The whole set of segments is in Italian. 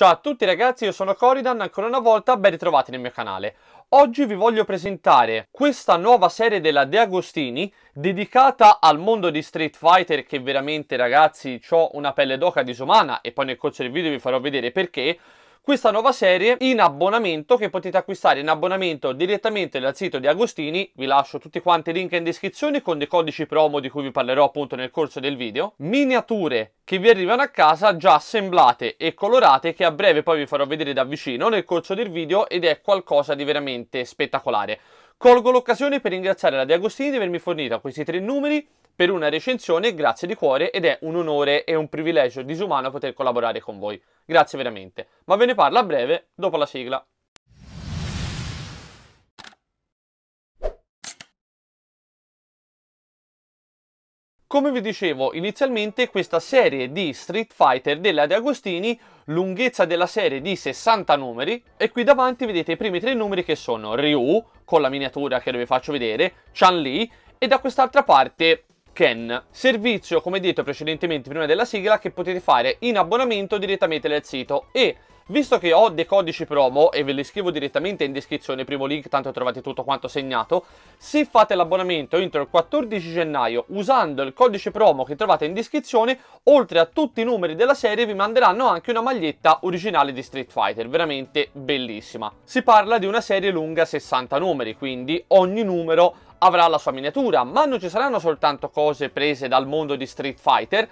Ciao a tutti ragazzi, io sono Coridan, ancora una volta ben ritrovati nel mio canale. Oggi vi voglio presentare questa nuova serie della De Agostini dedicata al mondo di Street Fighter che veramente ragazzi ho una pelle d'oca disumana e poi nel corso del video vi farò vedere perché questa nuova serie in abbonamento che potete acquistare in abbonamento direttamente dal sito di Agostini, vi lascio tutti quanti i link in descrizione con dei codici promo di cui vi parlerò appunto nel corso del video, miniature che vi arrivano a casa già assemblate e colorate che a breve poi vi farò vedere da vicino nel corso del video ed è qualcosa di veramente spettacolare. Colgo l'occasione per ringraziare la Di Agostini di avermi fornito questi tre numeri per una recensione, grazie di cuore ed è un onore e un privilegio disumano poter collaborare con voi. Grazie veramente. Ma ve ne parlo a breve dopo la sigla. Come vi dicevo inizialmente, questa serie di Street Fighter della De Agostini, lunghezza della serie di 60 numeri, e qui davanti vedete i primi tre numeri che sono Ryu, con la miniatura che vi faccio vedere, Chan Lee, e da quest'altra parte Ken, servizio come detto precedentemente prima della sigla che potete fare in abbonamento direttamente dal sito e Visto che ho dei codici promo e ve li scrivo direttamente in descrizione, primo link, tanto trovate tutto quanto segnato, se fate l'abbonamento entro il 14 gennaio usando il codice promo che trovate in descrizione, oltre a tutti i numeri della serie vi manderanno anche una maglietta originale di Street Fighter, veramente bellissima. Si parla di una serie lunga 60 numeri, quindi ogni numero avrà la sua miniatura, ma non ci saranno soltanto cose prese dal mondo di Street Fighter,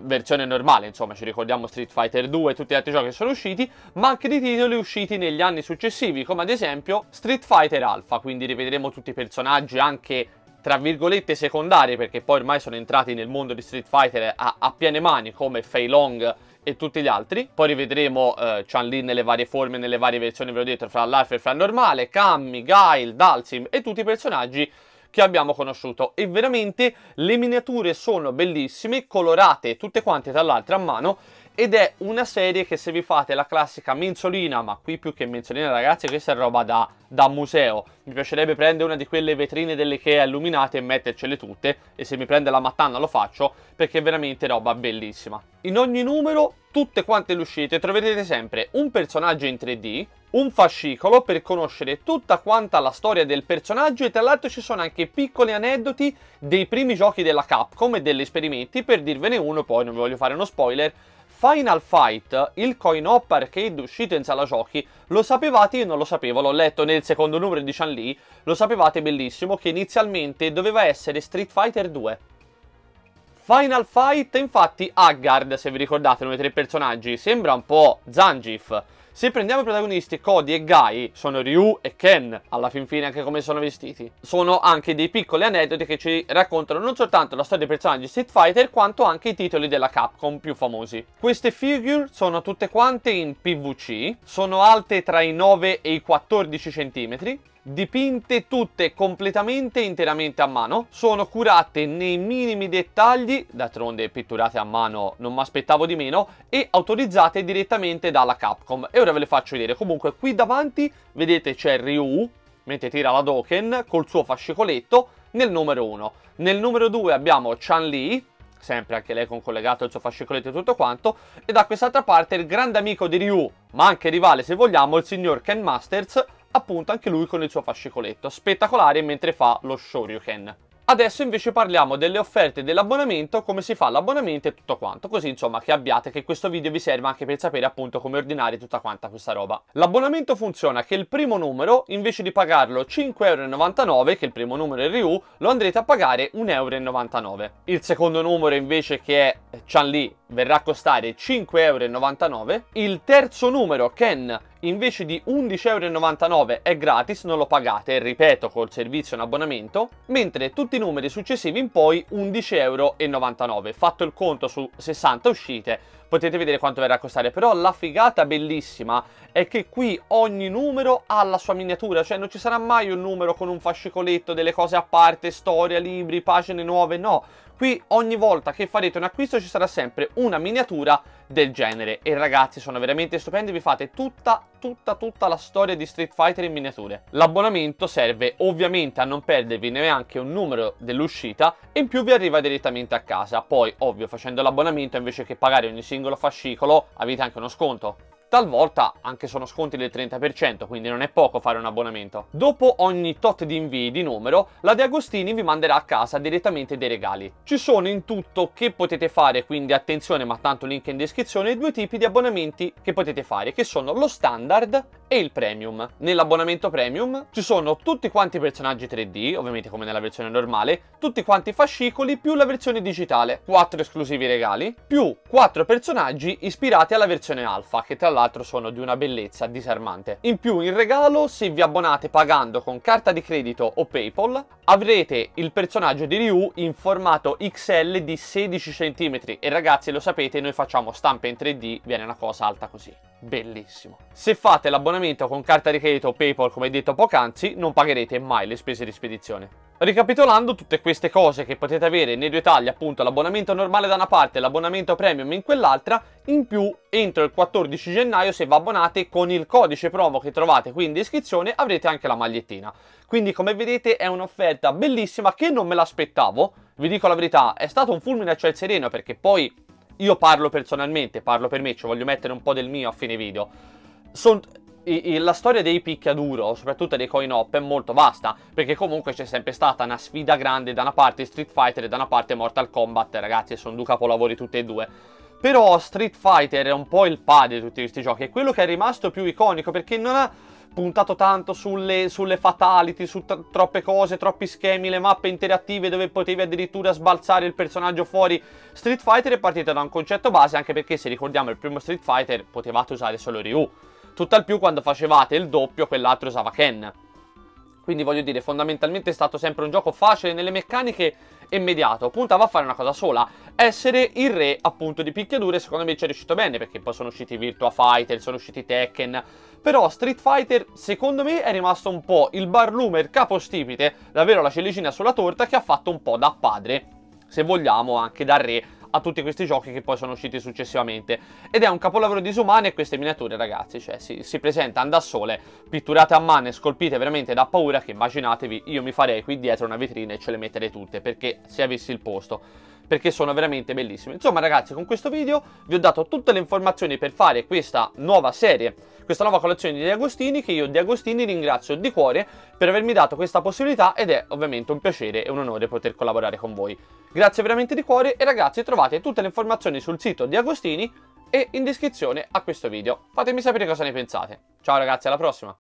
versione normale, insomma, ci ricordiamo Street Fighter 2 e tutti gli altri giochi che sono usciti, ma anche di titoli usciti negli anni successivi, come ad esempio Street Fighter Alpha, quindi rivedremo tutti i personaggi anche tra virgolette secondari, perché poi ormai sono entrati nel mondo di Street Fighter a, a piene mani, come Fei Long e tutti gli altri. Poi rivedremo eh, Chan-Li nelle varie forme, nelle varie versioni, ve l'ho detto, fra l'alfa e fra il normale, Cammy, Gail, Dalsim e tutti i personaggi che abbiamo conosciuto e veramente le miniature sono bellissime, colorate tutte quante dall'altra a mano ed è una serie che se vi fate la classica menzolina, ma qui più che menzolina ragazzi questa è roba da, da museo, mi piacerebbe prendere una di quelle vetrine dell'Ikea illuminate e mettercele tutte e se mi prende la mattana lo faccio perché è veramente roba bellissima. In ogni numero, tutte quante le uscite, troverete sempre un personaggio in 3D, un fascicolo per conoscere tutta quanta la storia del personaggio e tra l'altro ci sono anche piccoli aneddoti dei primi giochi della Capcom e degli esperimenti, per dirvene uno poi non vi voglio fare uno spoiler, Final Fight, il coin-op arcade uscito in sala giochi, lo sapevate? e non lo sapevo, l'ho letto nel secondo numero di Chan Lee, lo sapevate bellissimo che inizialmente doveva essere Street Fighter 2. Final Fight, infatti, Haggard, se vi ricordate, uno dei tre personaggi, sembra un po' Zangief, se prendiamo i protagonisti, Cody e Guy sono Ryu e Ken, alla fin fine anche come sono vestiti. Sono anche dei piccoli aneddoti che ci raccontano non soltanto la storia dei personaggi Street Fighter, quanto anche i titoli della Capcom più famosi. Queste figure sono tutte quante in PVC, sono alte tra i 9 e i 14 cm, dipinte tutte completamente interamente a mano, sono curate nei minimi dettagli, d'altronde pitturate a mano non mi aspettavo di meno, e autorizzate direttamente dalla Capcom. E ora ora ve le faccio vedere. Comunque qui davanti vedete c'è Ryu, mentre tira la Doken, col suo fascicoletto, nel numero 1. Nel numero 2 abbiamo Chan Lee, sempre anche lei con collegato il suo fascicoletto e tutto quanto, e da quest'altra parte il grande amico di Ryu, ma anche rivale se vogliamo, il signor Ken Masters, appunto anche lui con il suo fascicoletto, spettacolare mentre fa lo Shoryuken. Adesso invece parliamo delle offerte dell'abbonamento, come si fa l'abbonamento e tutto quanto, così insomma che abbiate che questo video vi serva anche per sapere appunto come ordinare tutta quanta questa roba. L'abbonamento funziona che il primo numero, invece di pagarlo 5,99€, che il primo numero è RU, lo andrete a pagare 1,99€. Il secondo numero invece che è Chan Lee verrà a costare 5,99€. Il terzo numero, Ken, invece di 11,99€ è gratis, non lo pagate, ripeto, col servizio in abbonamento, mentre tutti i numeri successivi in poi 11,99€. Fatto il conto su 60 uscite, potete vedere quanto verrà a costare, però la figata bellissima è che qui ogni numero ha la sua miniatura, cioè non ci sarà mai un numero con un fascicoletto, delle cose a parte, storia, libri, pagine nuove, no. Qui ogni volta che farete un acquisto ci sarà sempre una miniatura del genere e ragazzi sono veramente stupendi, vi fate tutta tutta tutta la storia di Street Fighter in miniature. L'abbonamento serve ovviamente a non perdervi neanche un numero dell'uscita e in più vi arriva direttamente a casa. Poi, ovvio, facendo l'abbonamento invece che pagare ogni singolo fascicolo avete anche uno sconto talvolta anche sono sconti del 30%, quindi non è poco fare un abbonamento. Dopo ogni tot di invii di numero, la De Agostini vi manderà a casa direttamente dei regali. Ci sono in tutto che potete fare, quindi attenzione, ma tanto link in descrizione, due tipi di abbonamenti che potete fare, che sono lo standard e il premium. Nell'abbonamento premium ci sono tutti quanti i personaggi 3D, ovviamente come nella versione normale, tutti quanti i fascicoli più la versione digitale, 4 esclusivi regali, più 4 personaggi ispirati alla versione alfa, che tra l'altro l'altro sono di una bellezza disarmante. In più in regalo se vi abbonate pagando con carta di credito o Paypal avrete il personaggio di Ryu in formato XL di 16 cm e ragazzi lo sapete noi facciamo stampe in 3D, viene una cosa alta così. Bellissimo. Se fate l'abbonamento con carta di credito o Paypal come detto poc'anzi non pagherete mai le spese di spedizione. Ricapitolando tutte queste cose che potete avere nei due tagli, appunto l'abbonamento normale da una parte e l'abbonamento premium in quell'altra, in più entro il 14 gennaio se vi abbonate con il codice promo che trovate qui in descrizione avrete anche la magliettina. Quindi come vedete è un'offerta bellissima che non me l'aspettavo, vi dico la verità, è stato un fulmine a ciel sereno perché poi io parlo personalmente, parlo per me, ci voglio mettere un po' del mio a fine video. Sono la storia dei picchiaduro, soprattutto dei coin op, è molto vasta, perché comunque c'è sempre stata una sfida grande da una parte Street Fighter e da una parte Mortal Kombat, ragazzi, sono due capolavori tutti e due. Però Street Fighter è un po' il padre di tutti questi giochi, è quello che è rimasto più iconico, perché non ha puntato tanto sulle, sulle fatality, su troppe cose, troppi schemi, le mappe interattive dove potevi addirittura sbalzare il personaggio fuori. Street Fighter è partito da un concetto base anche perché se ricordiamo il primo Street Fighter potevate usare solo Ryu. Tutt'al più quando facevate il doppio quell'altro usava Ken. Quindi voglio dire, fondamentalmente è stato sempre un gioco facile nelle meccaniche immediato. Puntava a fare una cosa sola, essere il re appunto di picchiadure. Secondo me ci è riuscito bene perché poi sono usciti Virtua Fighter, sono usciti Tekken. Però Street Fighter secondo me è rimasto un po' il barlumer capostipite, davvero la ciliegina sulla torta che ha fatto un po' da padre, se vogliamo anche da re a tutti questi giochi che poi sono usciti successivamente. Ed è un capolavoro disumano e queste miniature, ragazzi, cioè si, si presentano da sole, pitturate a mano e scolpite veramente da paura che immaginatevi io mi farei qui dietro una vetrina e ce le metterei tutte, perché se avessi il posto perché sono veramente bellissime. Insomma ragazzi con questo video vi ho dato tutte le informazioni per fare questa nuova serie, questa nuova collezione di Agostini che io di Agostini ringrazio di cuore per avermi dato questa possibilità ed è ovviamente un piacere e un onore poter collaborare con voi. Grazie veramente di cuore e ragazzi trovate tutte le informazioni sul sito di Agostini e in descrizione a questo video. Fatemi sapere cosa ne pensate. Ciao ragazzi alla prossima!